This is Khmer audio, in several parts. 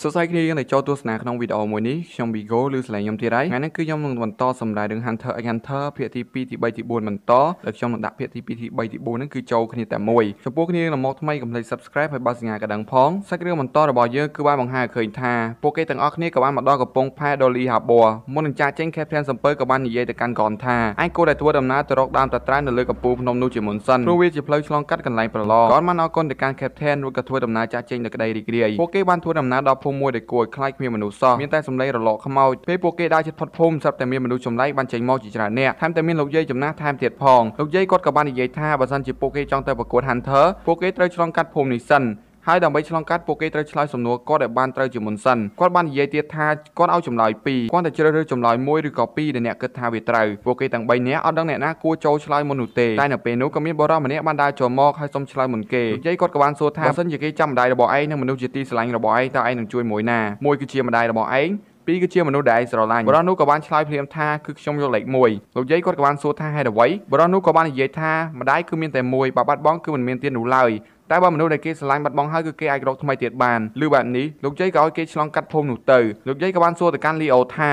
សួស្តីគ្នាយើងដែលចូលទស្សនាក្នុងវីដេអូមួយនេះខ្ញុំ Vigo ឬស្លេងខ្ញុំធីរ៉ៃថ្ងៃនេះគឺខ្ញុំនឹងបន្តសម្ដែងរឿង Hunter x Hunter ភាគទី2ទី3ទី4បន្តដែលខ្ញុំនឹងដាក់ភាគទី2ទី3ទី4ហ្នឹងគឺចូលគ្នាតែមួយចំពោះគ្នានឹងមកថ្មីកុំភ្លេច Subscribe ហើយបោះសញ្ញាកណ្ដឹងផងសាច់រឿងបន្តរបស់យើងគឺបានបង្ហាញឲ្យឃើញថាពួកគេទាំងអស់គ្នាក៏បានមកដល់កំពង់ផែ Dolly Harbor មុននឹងចាកចេញ Captain សំពើក៏បាននិយាយទៅកាន់កនថាអញគួរតែធ្វើដំណើរទៅរកដើមតត្រានៅលើកំពូលភ្នំនោះជាមុនសិនព្រោះវាជាផ្លូវឆ្លងកាត់កន្លែងប្រឡងកនបានអរគុណទៅកាន់ Captain រួចក៏ធ្វើដំណើរចាកចេញនៅក្តីរីករាយពួកគេបានធ្វើដំណើរដល់ភូមិមួយដែលគួរឲ្យខ្លាចគ្មានមនុស្សសោះមានតែសម្លេងរលកខ្មោចពេលពួកគេដើរជិតផុតភូមិស្រាប់តែមានមនុស្សចម្លែកបានចេញមកជាច្រើននាក់ថែមទាំងមានលោកយាយចំណាស់ថែមទៀតផងលោកយាយគាត់ក៏បាននិយាយថាបើសិនជាពួកគេចង់ទៅប្រកួត Hunter ពួកគេត្រូវឆ្លងកាត់ភូមិនេះសិនហើយដើម្បីឆ្លងកាត់ពួកគេត្រូវឆ្លើយសំណួរគាត់ឲ្យបានត្រូវជាមុនសិនគាត់បាននិយាយទៀតថាគាត់ឲ្យចម្លើយ2គាត់តែជ្រើសរើសចម្លើយ1ឬក៏2ដែលអ្នកគិតថាវាត្រូវពួកគេទាំង3នាក់អត់ដឹងអ្នកណាគួរចូលឆ្លើយមុននោះទេតែនៅពេលនោះក៏មានបរិសម្នាក់បានដើរចូលមកហើយសុំឆ្លើយមុនគេនិយាយគាត់ក៏បានសួរថាបើសិនជាគេចាំម្ដាយរបស់ឯងនិងមនុស្សជាទីស្រឡាញ់របស់ឯងតើឯងនឹងជួយមួយណាមួយគឺជាម្ដាយរបស់ឯងពីរគឺជាមនុស្សដែលឯងស្រឡាញ់បរិះនោះក៏បានឆ្លើយភ្លាមថាគឺខ្ញុំយកលេខ1លោកយាយគាត់ក៏បានសួរថាហេតុអ្វីបរិះនោះក៏បាននិយាយថាម្ដាយគឺមានតែមួយបើបាត់បង់គឺមិនមានទៀតនោះឡើយតែបើមនុស្សដែលគេស្រឡាញ់បាត់បង់ហើយគឺគេអាចរកថ្មីទៀតបានឬបែបនេះលោកជ័យក៏ឲ្យគេឆ្លងកាត់ភូមិនោះទៅលោកជ័យក៏បានសួរទៅកាន់លីអូថា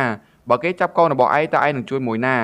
បើគេចាប់កូនរបស់ឯងតើឯងនឹងជួយមួយណា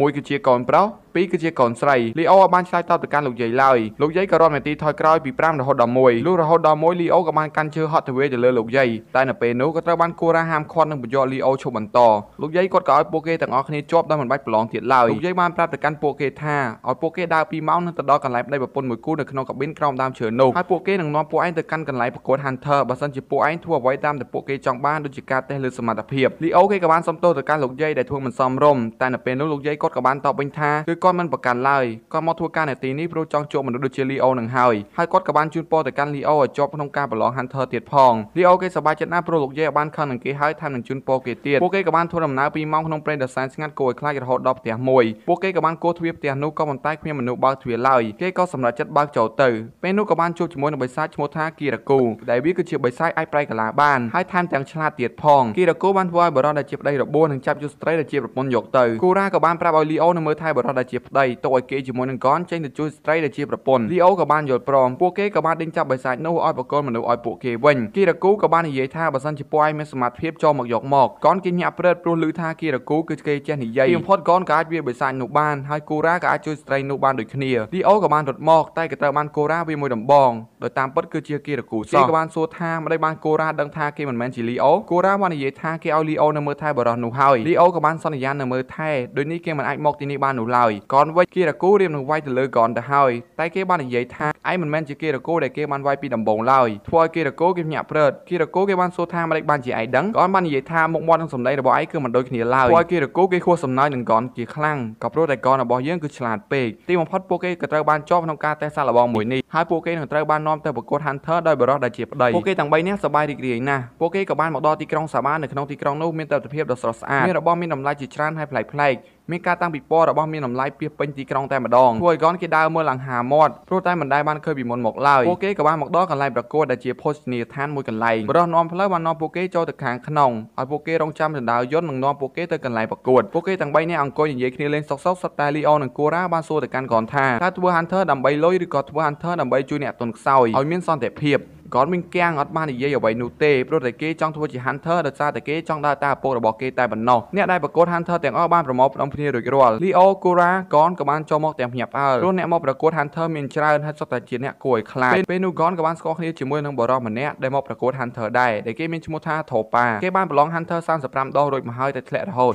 មួយគឺជាកូនប្រុស2គឺជាកូនស្រីលីអូបានឆ្លើយតបទៅកាន់លោកយាយឡើយលោកយាយក៏រត់នាទីថយក្រោយពី5រហូតដល់1លុះរហូតដល់1លីអូក៏បានកាន់ជើងហត់ទៅវិញទៅលើលោកយាយតែនៅពេលនោះក៏ត្រូវបានគូរ៉ាហាមឃាត់និងបញ្យក់លីអូឈប់បន្តលោកយាយគាត់ក៏ឲ្យពួកគេទាំងអស់គ្នាជាប់ដោយមិនបាច់ប្រឡងទៀតឡើយលោកយាយបានប្រាប់ទៅកាន់ពួកគេថាឲ្យពួកគេដើរ2ម៉ោងនិងទៅដល់កន្លែងប្តីប្រពន្ធមួយគូនៅក្នុងកាប៊ីនក្រោមដើមឈើនោះហើយពួកគេនឹងនាំពួកឯងទៅកាន់កន្លែងប្រកួត Hunter បើសិនជាពួកឯងធ្វើអ្វីតាមដែលពួកគេចង់បានដូចជាការតេស្តលើសមត្ថភាពលីអូគេក៏បានសុំទោសទៅកាន់លោកយាយដែលធ្វើមិនសមរម្យតែនៅពេលនោះលោកយាយគាត់ក៏បានតបវិញថាគឺគាត់មិនប្រកាន់ឡើយគាត់មកធ្វើការនៅទីនេះព្រោះចង់ជួបមនុស្សដូចជាលីអូនឹងហើយហើយគាត់ក៏បានជូនពរទៅកាន់លីអូឲ្យជាប់ក្នុងការប្រឡង Hunter ទៀតផងលីអូគេសប្បាយចិត្តណាស់ព្រោះលោកយាយបានខឹងនឹងគេហើយថែមនឹងជូនពរគេទៀតពួកគេក៏បានធ្វើដំណើរ2ម៉ោងក្នុងព្រៃដ៏សែនស្ងាត់គួរឲ្យខ្លាចរហូតដល់ផ្ទះមួយពួកគេក៏បានគោះទ្វារផ្ទះនោះក៏ប៉ុន្តែគ្មានមនុស្សបើកទ្វារឡើយគេក៏សម្រេចចិត្តបើកចូលទៅពេលនោះក៏បានជួបជាមួយនឹងបិសាចឈ្មោះថាគីរាគូដែលវាគឺជាបិសាចអាចប្រៃកាឡាបានហើយថែមទាំងឆ្លាតទៀតផងគីរាគូបានធ្វើឲ្យបរិរតដែលជាប្តីរបួសនឹងចាប់យុស្ត្រីដែលជាប្រពន្ធយកទៅគូរ៉ាក៏បានប្រាប់ឲ្យលីអូនៅមើលថែបរិរតដែលជាជាប្តីទុកឲ្យគេជាមួយនឹងកនចេញទៅជួយស្ត្រីដែលជាប្រពន្ធលីអូក៏បានយល់ព្រមពួកគេក៏បានដេញចាប់បិសាចនោះឲ្យបកគលមនុស្សឲ្យពួកគេវិញគិរគូក៏បាននិយាយថាបើសិនជាពួកឯងមានសមត្ថភាពចូលមកយកមកកនគេញាក់ព្រឹតព្រោះឮថាគិរគូគឺគេចេះនិយាយពីបំផុតកនក៏អាចវាបិសាចនោះបានហើយគូរ៉ាក៏អាចជួយស្ត្រីនោះបានដូចគ្នាលីអូក៏បានរត់មកតែក៏ត្រូវបានគូរ៉ាវាមួយដំបងដោយតាមពិតគឺជាគិរគូសោះគេក៏បានសួរថាមិនដេចបានគូរ៉ាដឹងថាគេមិនមែនជាលីអូគូរ៉ាបាននិយាយថាគេឲ្យលីអូនៅមើលថែបរោះនោះហើយលីអូក៏បានសន្យានៅមើលថែដូចនេះគេមិនអាចមកទីនេះបាននោះឡើយកនវេចគិរគូរៀបនឹងវាយទៅលើកនទៅហើយតែគេបាននិយាយថាឯងមិនមែនជាគិរគូដែលគេបានវាយពីដំបូងឡើយធ្វើឲ្យគិរគូគេញាក់ព្រឺតគិរគូគេបានសួរថាមិនបានជាឯងដឹងកនបាននិយាយថាមុខមាត់និងសម្ដីរបស់ឯងគឺមិនដូចគ្នាឡើយធ្វើឲ្យគិរគូគេខួសសំណើចនឹងកនជាខ្លាំងក៏ព្រោះតែកនរបស់យើងគឺឆ្លាតពេកទីបំផុតពួកគេក៏ត្រូវបានជាប់ក្នុងការតេស្តសាកល្បងមួយនេះហើយពួកគេនឹងត្រូវបាននាំទៅប្រកួត Hunter ដោយបរិសុទ្ធដែលជាប្តីពួកគេទាំង3នាក់សប្បាយរីករាយណាស់ពួកគេក៏បានមកដល់ទីក្រុងសាវ៉ានៅក្នុងទីក្រុងនោះមានទស្សនវិជ្ជាដ៏ស្រស់ស្អាតមានរបស់មានតម្លៃជាច្រើនហើយប្លែកៗមានការតាំងពិព័រណ៍របស់មានតម្លៃពីពេញទីក្រុងតែម្ដងធ្វើឲ្យកនគេដើរមើលឡើងហាមាត់ព្រោះតែមិនដែលបានឃើញពីមុនមកឡើយពួកគេក៏បានមកដល់កន្លែងប្រកួតដែលជាភោជនីយដ្ឋានមួយកន្លែងបរិះនាំផ្លូវបាននាំពួកគេចូលទៅខាងក្នុងឲ្យពួកគេរងចាំដណ្ដើមយន្តនិងនាំពួកគេទៅកន្លែងប្រកួតពួកគេទាំង3នាក់អង្គុយនិយាយគ្នាលេងសុកសុកសុទ្ធតែលីអូនិងគូរ៉ាបានសួរទៅកាន់កនថាតើធ្វើ Hunter ដើម្បីលុយឬក៏ធ្វើ Hunter ដើម្បីជួយអ្នកទុនខ្សោយឲ្យមានសន្តិភាពគាត់មានគាំងអត់បាននិយាយអ្វីនោះទេព្រោះតែគេចង់ធ្វើជា Hunter ដោយសារតែគេចង់ដើរតាមឪពុករបស់គេតែប៉ុណ្ណោះអ្នកដែលប្រកួត Hunter ទាំងអស់បានប្រមូលផ្ដុំគ្នារួចរាល់ Leo Cora កនក៏បានចូលមកទាំងភ្ញាក់ផ្អើលព្រោះអ្នកមកប្រកួត Hunter មានច្រើនហើយសុទ្ធតែជាអ្នកគួរឲ្យខ្លាចពេលនោះកនក៏បានស្គាល់គ្នាជាមួយនឹងបរិសម្នាក់ដែលមកប្រកួត Hunter ដែរដែលគេមានឈ្មោះថា Thopa គេបានប្រឡង Hunter 35ដងរួចមកហើយតែធ្លាក់រហូត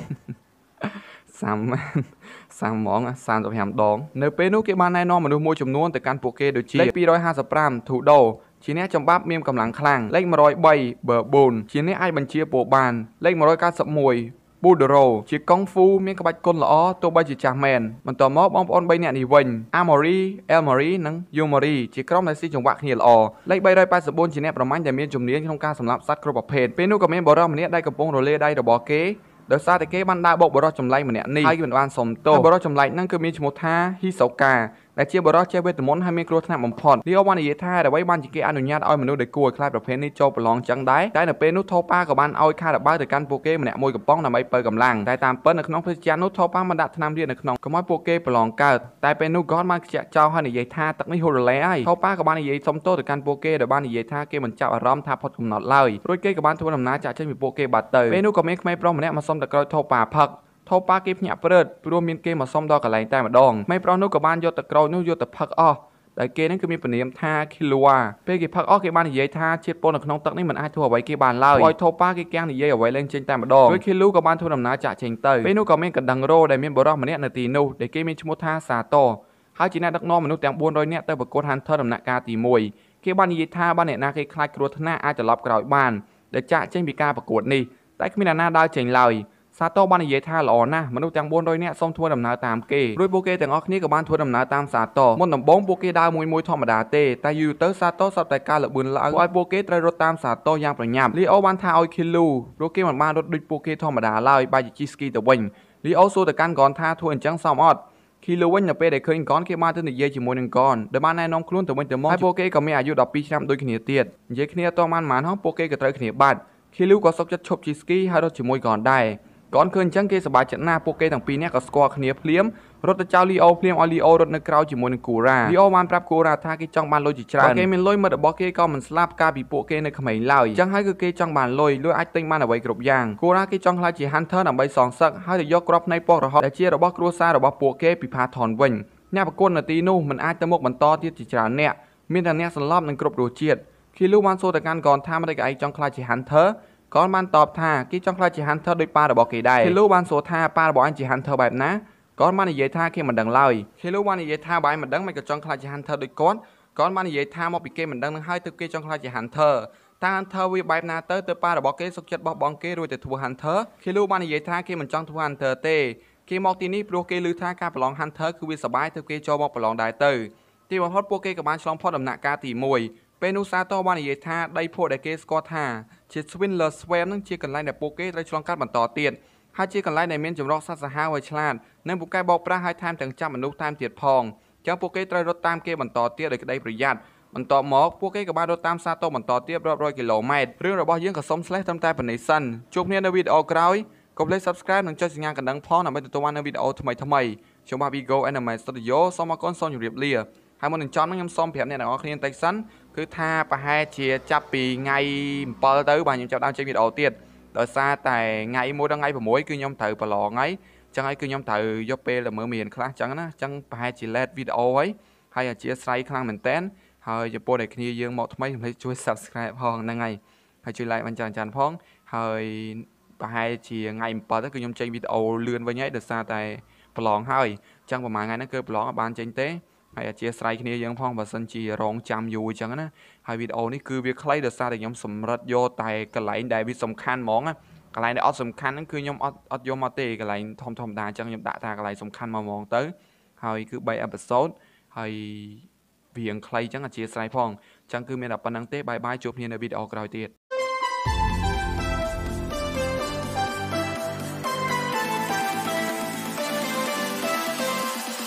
សាមសាមហ្មង35ដង នៅ ពេលនោះគេបានណែនាំមនុស្សមួយចំនួនទៅកាន់ពួកគេដូចជាលេខ255 Tudo ជាអ្នកចំបាប់មានកម្លាំងខ្លាំងលេខ103បឺ4ជាអ្នកអាចបញ្ជាពោបាន លេខ191ប៊ូដរ៉ូជាកុងហ្វូមានក្បាច់គុណល្អទោះបីជាចាស់មែនបន្ទាប់មកបងប្អូន3នាក់នេះវិញអាម៉ូរីអែលម៉ូរីនិងយូម៉ូរីជាក្រុមដែលស៊ីចង្វាក់គ្នាល្អលេខ384ជាអ្នកប្រមាញ់ដែលមានជំនាញក្នុងការសម្លាប់សត្វគ្រប់ប្រភេទពេលនោះក៏មានបរិសម្នាក់ដែលកំពុងរលាដៃរបស់គេដោយសារតែគេបានដើរបោកបរិសចម្លែកម្នាក់នេះហើយមិនបានសមទោសបរិសចម្លែកហ្នឹងគឺមានឈ្មោះថាហ៊ីសូកាដែលជាបរិសុទ្ធចេះវេទមន្តហើយមានគ្រោះថ្នាក់បំផុតលីអូបាននិយាយថាអ្វីបានជាគេអនុញ្ញាតឲ្យមនុស្សដែលគួរឲ្យខ្លាចប្រភេទនេះចូលប្រឡងចឹងដែរតែនៅពេលនោះថោប៉ាក៏បានឲ្យខារបៅទៅកាន់ពួកគេម្នាក់មួយកំប៉ុងដើម្បីបើកម្លាំងតែតាមពិតនៅក្នុងព្រឹត្តិការណ៍នោះថោប៉ាបានដាក់ថ្នាំរៀននៅក្នុងកុំឲ្យពួកគេប្រឡងកើតតែពេលនោះគាត់បានខ្ជាក់ចោលហើយនិយាយថាទឹកនេះហូររលែហើយថោប៉ាក៏បាននិយាយសុំទោសទៅកាន់ពួកគេដោយបាននិយាយថាគេមិនចាប់អារម្មណ៍ថាផុតកំណត់ឡើយរួចគេក៏បានធ្វើដំណើរចាក់ចេញពីពួកគេបាត់ទៅពេលនោះក៏មានក្មេងប្រុសម្នាក់មកសុំតក្រោយថោប៉ាផឹកថោប៉ាគេភ្ញាក់ព្រឹតព្រោះមានគេមកសុំដល់កន្លែងតែម្ដងម៉ែប្រុសនោះក៏បានយកទៅក្រោចនោះយកទៅផឹកអស់ដែលគេនឹងគឺមានពនាមថាឃីលូវ៉ាពេលគេផឹកអស់គេបាននិយាយថាជាតិពុលនៅក្នុងទឹកនេះមិនអាចធ្វើអ្វីគេបានឡើយឲ្យថោប៉ាគេកាំងនិយាយអ្វីលែងចេញតែម្ដងដូចឃីលូក៏បានធ្វើដំណើរចាក់ចេញទៅពេលនោះក៏មានកណ្ដឹងរោដែលមានបរិសុទ្ធម្នាក់នៅទីនោះដែលគេមានឈ្មោះថាសាតហើយជាអ្នកដឹកនាំមនុស្សទាំង400នាក់ទៅប្រកួត Hunter ដំណាក់កាលទី1គេបាននិយាយថាបានអ្នកណាគេខ្លាចគ្រោះថ្នាក់អាចត្រឡប់ក្រោយបានដែលចាក់ចេញពីការប្រកួតនេះតែគ្មានអ្នកណាដើរចេញឡើយសាទរបាននិយាយថាល្អណាស់មនុស្សទាំង400នាក់សូមធ្វើដំណើរតាមគេរួចពួកគេទាំងអស់គ្នាក៏បានធ្វើដំណើរតាមសាទរមុនដំបូងពួកគេដើរមួយមួយធម្មតាទេតែយូរទៅសាទរសពតែការលបឿនឡើងឲ្យពួកគេត្រូវរត់តាមសាទរយ៉ាងប្រញាប់លីអូបានថាឲ្យឃីលូព្រោះគេមិនបានរត់ដូចពួកគេធម្មតាឡើយបែរជាជិះស្គីទៅវិញលីអូសួរទៅកាន់កនថាធ្វើអញ្ចឹងសមអត់ឃីលូវិញនៅពេលដែលឃើញកនគេបានទៅនិយាយជាមួយនឹងកនដែលបានណែនាំខ្លួនទៅវិញទៅមកហើយពួកគេក៏មានអាយុ12ឆ្នាំដូចគ្នាទៀតនិយាយគ្នាតោះបានមិនហោះពួកគេក៏ត្រូវគ្នាបាត់ឃីលូក៏សុកចិត្តឈប់ជិះស្គីហើយរត់ជាមួយកនដែរកូនឃើញអញ្ចឹងគេសប្បាយចិត្តណាស់ពួកគេទាំងពីរនាក់ក៏ស្គាល់គ្នាភ្លាមរត់ទៅចោលលីអូភ្លាមឲ្យលីអូរត់នៅក្រៅជាមួយនឹងគូរ៉ាលីអូបានប្រាប់គូរ៉ាថាគេចង់បានលុយជាច្រើនគេមានលុយមិត្តរបស់គេក៏មិនស្លាប់កាលពីពួកគេនៅក្មេងឡើយអញ្ចឹងហើយគឺគេចង់បានលុយលុយអាចទិញបានអ្វីគ្រប់យ៉ាងគូរ៉ាគេចង់ខ្លាចជា Hunter ដើម្បីសងសឹកហើយទៅយកគ្រាប់នៃពណ៌រហូតដែលជារបស់គ្រួសាររបស់ពួកគេពីផាថនវិញអ្នកប្រកួតនៅទីនោះមិនអាចទៅមុខបន្តទៀតជាច្រើនអ្នកមានតែអ្នកសន្លប់និងគ្រប់រសជាតិឃីលូបានសួរទៅកាន់កនថាមិនដឹងឯងចង់ខ្លាចជា Hunter កូនបានតបថាគេចង់ខ្លាចជា Hunter ដោយប៉ារបស់គេដែរខេលូបានសួរថាប៉ារបស់អញជា Hunter បែបណាកូនបាននិយាយថាគេមិនដឹងឡើយខេលូបាននិយាយថាបើអញមិនដឹងមិនក៏ចង់ខ្លាចជា Hunter ដូចគាត់កូនបាននិយាយថាមកពីគេមិនដឹងនឹងហើយទើបគេចង់ខ្លាចជា Hunter តើ Hunter វាបែបណាទៅទៅប៉ារបស់គេសុខចិត្តបោះបង់គេរួចទៅធ្វើ Hunter ខេលូបាននិយាយថាគេមិនចង់ធ្វើ Hunter ទេគេមកទីនេះព្រោះគេឮថាការប្រឡង Hunter គឺវាសបាយទើបគេចូលមកប្រឡងដែរទៅ ទីបំផុតពួកគេក៏បានឆ្លងផុតដំណាក់កាលទី1ពេលនោះសាទរបាននិយាយថាដីភក់ដែលគេស្គាល់ថាជា Swindler Swamp នឹងជាកន្លែងដែលពួកគេត្រូវឆ្លងកាត់បន្តទៀតហើយជាកន្លែងដែលមានចម្រុះសត្វសាហាវហើយឆ្លាតនិងពួកគេបោកប្រាស់ហើយថែមទាំងចាប់មនុស្សតាមទៀតផងចឹងពួកគេត្រូវរត់តាមគេបន្តទៀតដោយក្តីប្រយ័ត្នបន្ទាប់មកពួកគេក៏បានរត់តាមសាទរបន្តទៀតរាប់រយគីឡូម៉ែត្ររឿងរបស់យើងក៏សុំស្លេះត្រឹមតែប៉ុណ្ណេះសិនជួបគ្នានៅវីដេអូក្រោយកុំភ្លេច Subscribe និងចុចសញ្ញាកណ្ដឹងផងដើម្បីទទួលបាននូវវីដេអូថ្មីៗខ្ញុំបាទ Vigo Anime Studio សូមអរគុណសូមជម្រាបលាហើយមុននឹងចប់ខ្ញុំសូមប្រាប់អ្នកទាំងអស់គ្នាបន្តិចសិនគឺថាប្រហែលជាចាប់ពីថ្ងៃ7ទៅបាទខ្ញុំចាប់ដើមចេញវីដេអូទៀតដោយសារតែថ្ងៃ1ដល់ថ្ងៃ6គឺខ្ញុំត្រូវប្រឡងហើយចឹងហើយគឺខ្ញុំត្រូវយកពេលទៅមើលមេរៀនខ្លះចឹងណាចឹងប្រហែលជា late វីដេអូហើយហើយអធិស្ស្រ័យខ្លាំងមែនតើហើយចំពោះដែលគ្នាយើងមកថ្មីខ្ញុំជួយ subscribe ផងហ្នឹងហើយហើយជួយ like បានច្រើនច្រើនផងហើយប្រហែលជាថ្ងៃ7ទៅគឺខ្ញុំចេញវីដេអូលឿនវិញហើយដោយសារតែប្រឡងហើយចឹងប្រហែលថ្ងៃហ្នឹងគឺប្រឡងបានចេញទេហើយអធិស្ឋានគ្នាយើងផងបើសិនជារងចាំយូរអញ្ចឹងណាហើយវីដេអូនេះគឺវាខ្លីដោយសារតែខ្ញុំសម្រិតយកតែកន្លែងដែលវាសំខាន់ហ្មងណាកន្លែងដែលអត់សំខាន់ហ្នឹងគឺខ្ញុំអត់អត់យកមកទេកន្លែងធំធម្មតាអញ្ចឹងខ្ញុំដាក់ថាកន្លែងសំខាន់មកហ្មង ទៅហើយគឺ3អេពីសូតហើយវាងខ្លីអញ្ចឹងអធិស្ឋានផងអញ្ចឹងគឺមានតែប៉ុណ្្នឹងទេបាយបាយជួបគ្នានៅវីដេអូក្រោយទៀត